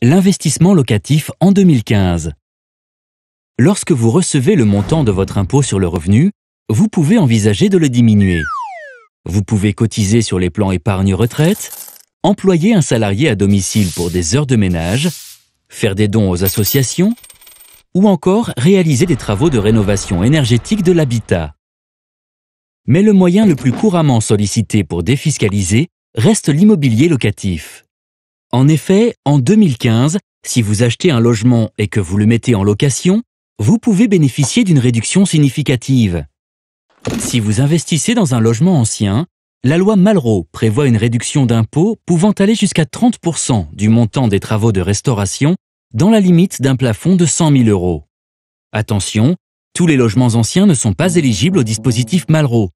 L'investissement locatif en 2015. Lorsque vous recevez le montant de votre impôt sur le revenu, vous pouvez envisager de le diminuer. Vous pouvez cotiser sur les plans épargne-retraite, employer un salarié à domicile pour des heures de ménage, faire des dons aux associations, ou encore réaliser des travaux de rénovation énergétique de l'habitat. Mais le moyen le plus couramment sollicité pour défiscaliser reste l'immobilier locatif. En effet, en 2015, si vous achetez un logement et que vous le mettez en location, vous pouvez bénéficier d'une réduction significative. Si vous investissez dans un logement ancien, la loi Malraux prévoit une réduction d'impôt pouvant aller jusqu'à 30% du montant des travaux de restauration dans la limite d'un plafond de 100 000 euros. Attention, tous les logements anciens ne sont pas éligibles au dispositif Malraux.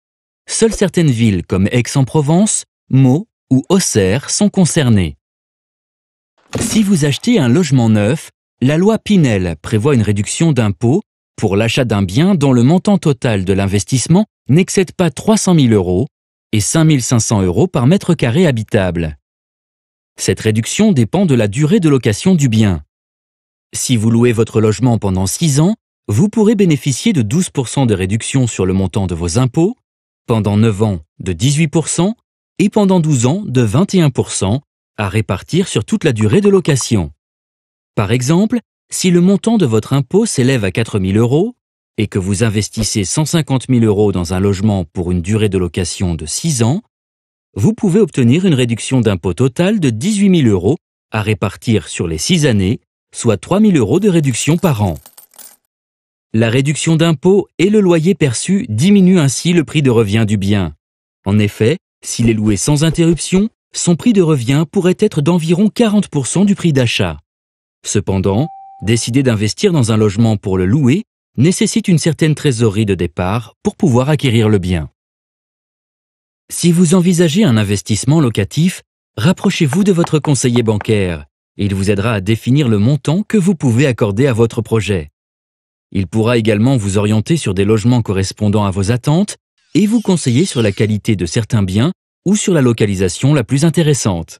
Seules certaines villes comme Aix-en-Provence, Meaux ou Auxerre sont concernées. Si vous achetez un logement neuf, la loi Pinel prévoit une réduction d'impôt pour l'achat d'un bien dont le montant total de l'investissement n'excède pas 300 000 euros et 5 500 euros par mètre carré habitable. Cette réduction dépend de la durée de location du bien. Si vous louez votre logement pendant 6 ans, vous pourrez bénéficier de 12% de réduction sur le montant de vos impôts, pendant 9 ans de 18% et pendant 12 ans de 21%, à répartir sur toute la durée de location. Par exemple, si le montant de votre impôt s'élève à 4 000 euros et que vous investissez 150 000 euros dans un logement pour une durée de location de 6 ans, vous pouvez obtenir une réduction d'impôt totale de 18 000 euros à répartir sur les 6 années, soit 3 000 euros de réduction par an. La réduction d'impôt et le loyer perçu diminuent ainsi le prix de revient du bien. En effet, s'il est loué sans interruption, son prix de revient pourrait être d'environ 40% du prix d'achat. Cependant, décider d'investir dans un logement pour le louer nécessite une certaine trésorerie de départ pour pouvoir acquérir le bien. Si vous envisagez un investissement locatif, rapprochez-vous de votre conseiller bancaire. Il vous aidera à définir le montant que vous pouvez accorder à votre projet. Il pourra également vous orienter sur des logements correspondant à vos attentes et vous conseiller sur la qualité de certains biens ou sur la localisation la plus intéressante.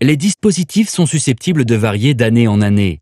Les dispositifs sont susceptibles de varier d'année en année,